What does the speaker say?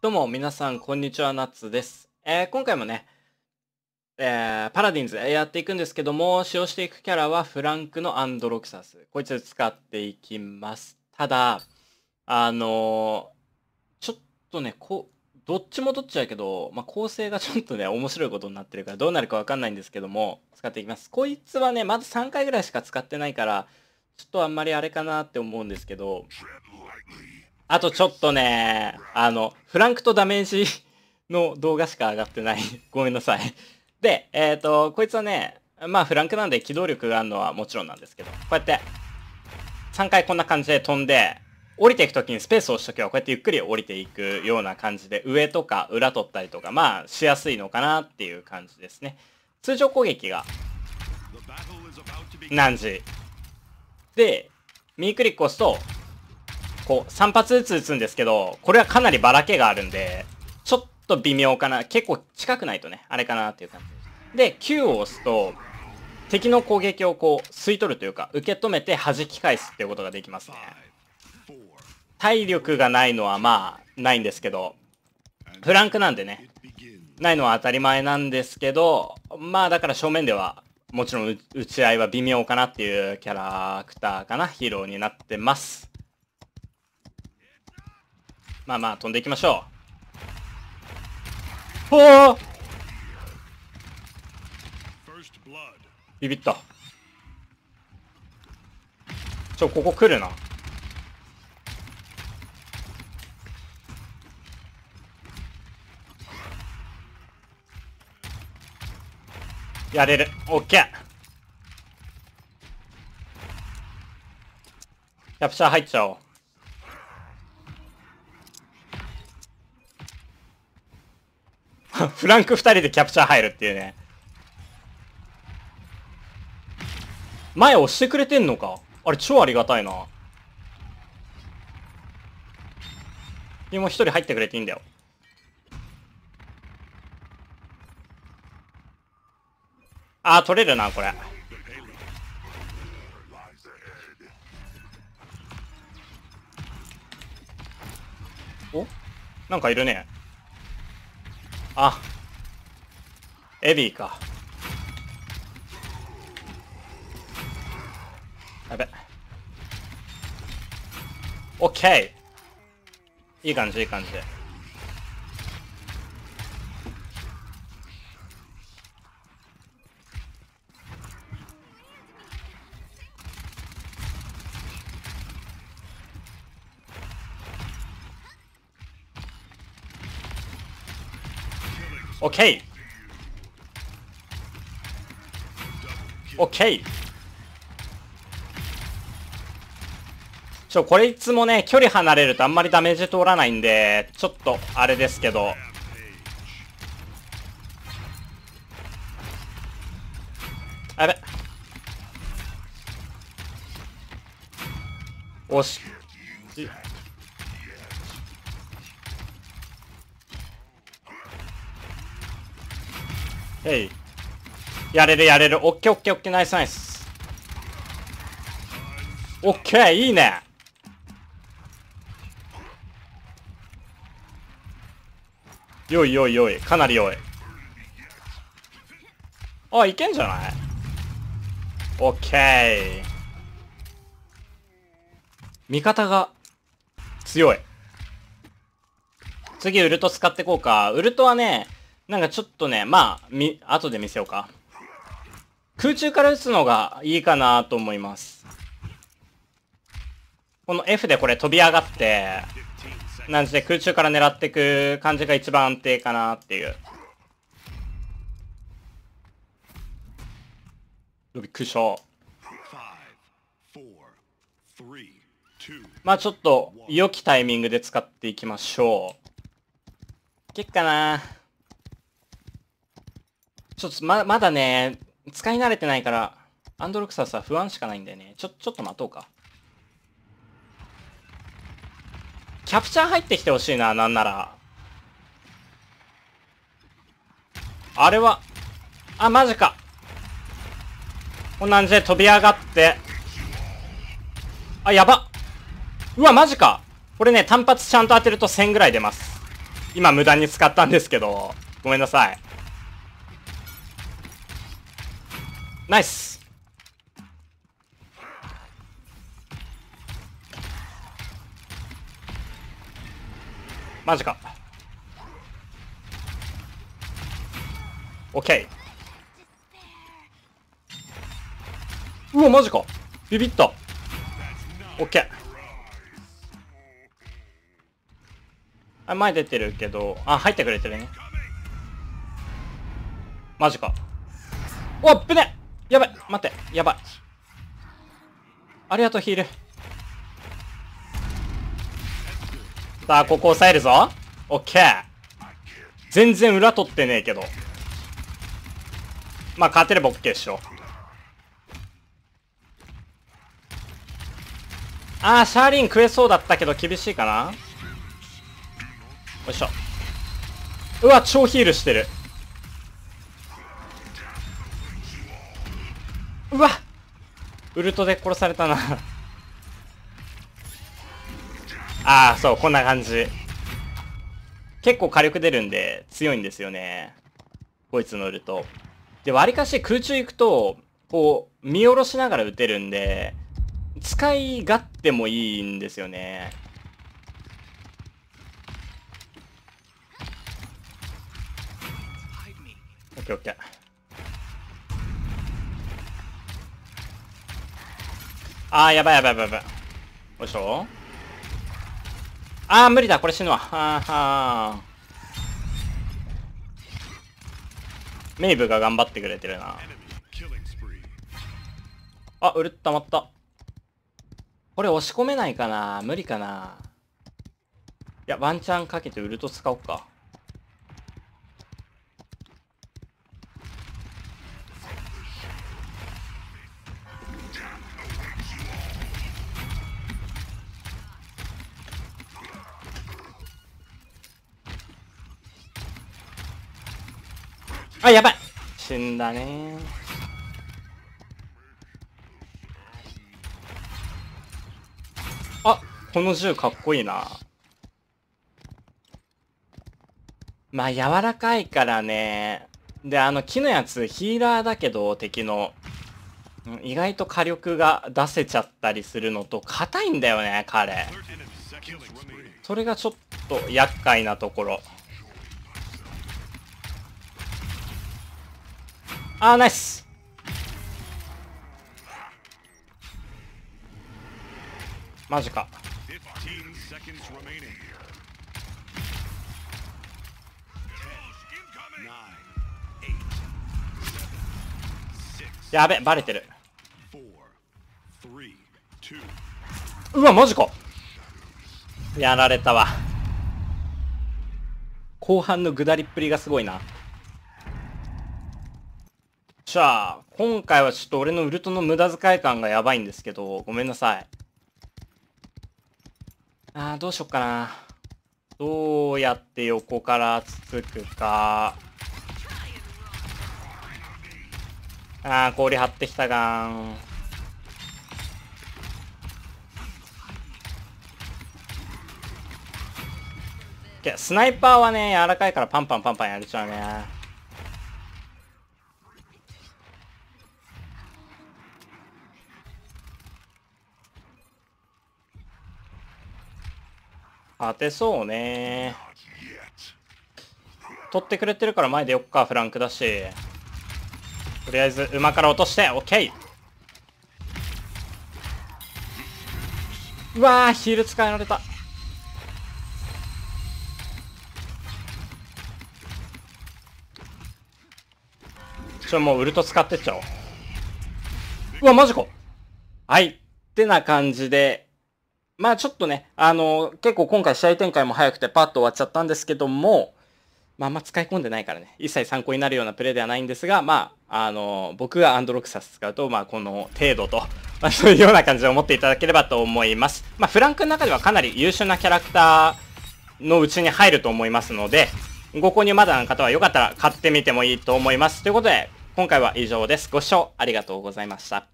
どうも皆さん、こんにちは、ナッツです。えー、今回もね、えー、パラディンズやっていくんですけども、使用していくキャラはフランクのアンドロクサス。こいつ使っていきます。ただ、あのー、ちょっとね、こう、どっちもどっちだけど、まあ、構成がちょっとね、面白いことになってるからどうなるかわかんないんですけども、使っていきます。こいつはね、まだ3回ぐらいしか使ってないから、ちょっとあんまりあれかなって思うんですけど、あとちょっとね、あの、フランクとダメージ の動画しか上がってない。ごめんなさい。で、えっ、ー、と、こいつはね、まあフランクなんで機動力があるのはもちろんなんですけど、こうやって、3回こんな感じで飛んで、降りていくときにスペースを押しとけば、こうやってゆっくり降りていくような感じで、上とか裏取ったりとか、まあしやすいのかなっていう感じですね。通常攻撃が、何時。で、右クリック押すと、こう、3発ずつ撃つんですけど、これはかなりばらけがあるんで、ちょっと微妙かな。結構近くないとね、あれかなっていう感じで。9 Q を押すと、敵の攻撃をこう、吸い取るというか、受け止めて弾き返すっていうことができますね。体力がないのはまあ、ないんですけど、フランクなんでね、ないのは当たり前なんですけど、まあだから正面では、もちろん打ち合いは微妙かなっていうキャラクターかな、ヒーローになってます。まあまあ、飛んでいきましょう。おぉビビった。ちょ、ここ来るな。やれる。オッケー。キャプチャー入っちゃおう。フランク2人でキャプチャー入るっていうね。前押してくれてんのかあれ超ありがたいな。でも1人入ってくれていいんだよ。あー、取れるな、これ。おなんかいるね。あエビーかやべオッケーいい感じいい感じ OK! OK! ちょ、これいつもね、距離離れるとあんまりダメージ通らないんで、ちょっとあれですけど。やべ。おし。へい。やれるやれる。オッケーオッケーオッケー。ナイスナイス。オッケーいいね。よいよいよい。かなりよい。あ、いけんじゃないオッケー。味方が強い。次ウルト使ってこうか。ウルトはね、なんかちょっとね、まあ、み、後で見せようか。空中から撃つのがいいかなと思います。この F でこれ飛び上がって、なんで空中から狙っていく感じが一番安定かなっていう。びっくりした。まあちょっと、良きタイミングで使っていきましょう。いけっかなちょっとま、まだね、使い慣れてないから、アンドロクサスは不安しかないんだよね。ちょ、ちょっと待とうか。キャプチャー入ってきてほしいな、なんなら。あれは、あ、マジか。こんな感じで飛び上がって。あ、やば。うわ、マジか。これね、単発ちゃんと当てると1000ぐらい出ます。今無駄に使ったんですけど、ごめんなさい。ナイスマジかオッケーうわマジかビビったオケーあ前出てるけどあ入ってくれてるねマジかおっぶねっやばい待ってやばいありがとうヒールさあここ押さえるぞオッケー全然裏取ってねえけどまあ勝てれば OK っしょあーシャーリン食えそうだったけど厳しいかなよいしょうわ超ヒールしてるウルトで殺されたな ああ、そう、こんな感じ。結構火力出るんで、強いんですよね。こいつのウルト。で、わりかし空中行くと、こう、見下ろしながら撃てるんで、使い勝手もいいんですよね。オッケーオッケー。あー、やばいやばいやばいやばい。よいしょ。あー、無理だ。これ死ぬわ。あー、あー。メイブが頑張ってくれてるな。あ、うるったまった。これ押し込めないかな無理かないや、ワンチャンかけてウルト使おっか。あ、やばい死んだねあ、この銃かっこいいな。まあ、柔らかいからね。で、あの、木のやつ、ヒーラーだけど、敵の。意外と火力が出せちゃったりするのと、硬いんだよね、彼。それがちょっと厄介なところ。あーナイスマジかやべバレてるうわマジかやられたわ後半の下りっぷりがすごいなじゃあ、今回はちょっと俺のウルトの無駄遣い感がやばいんですけど、ごめんなさい。あー、どうしよっかな。どうやって横からつつくか。あー、氷張ってきたがん。スナイパーはね、柔らかいからパンパンパンパンやれちゃうね。当てそうね取ってくれてるから前でよっかフランクだしとりあえず馬から落として OK うわーヒール使えられたちょもうウルト使ってっちゃおううわマジかはいってな感じでまあちょっとね、あの、結構今回試合展開も早くてパッと終わっちゃったんですけども、まあ、あんま使い込んでないからね、一切参考になるようなプレーではないんですが、まあ、あの、僕がアンドロクサス使うと、まあ、この程度と、まあ、そういうような感じで思っていただければと思います。まあ、フランクの中ではかなり優秀なキャラクターのうちに入ると思いますので、ご購入まだの方はよかったら買ってみてもいいと思います。ということで、今回は以上です。ご視聴ありがとうございました。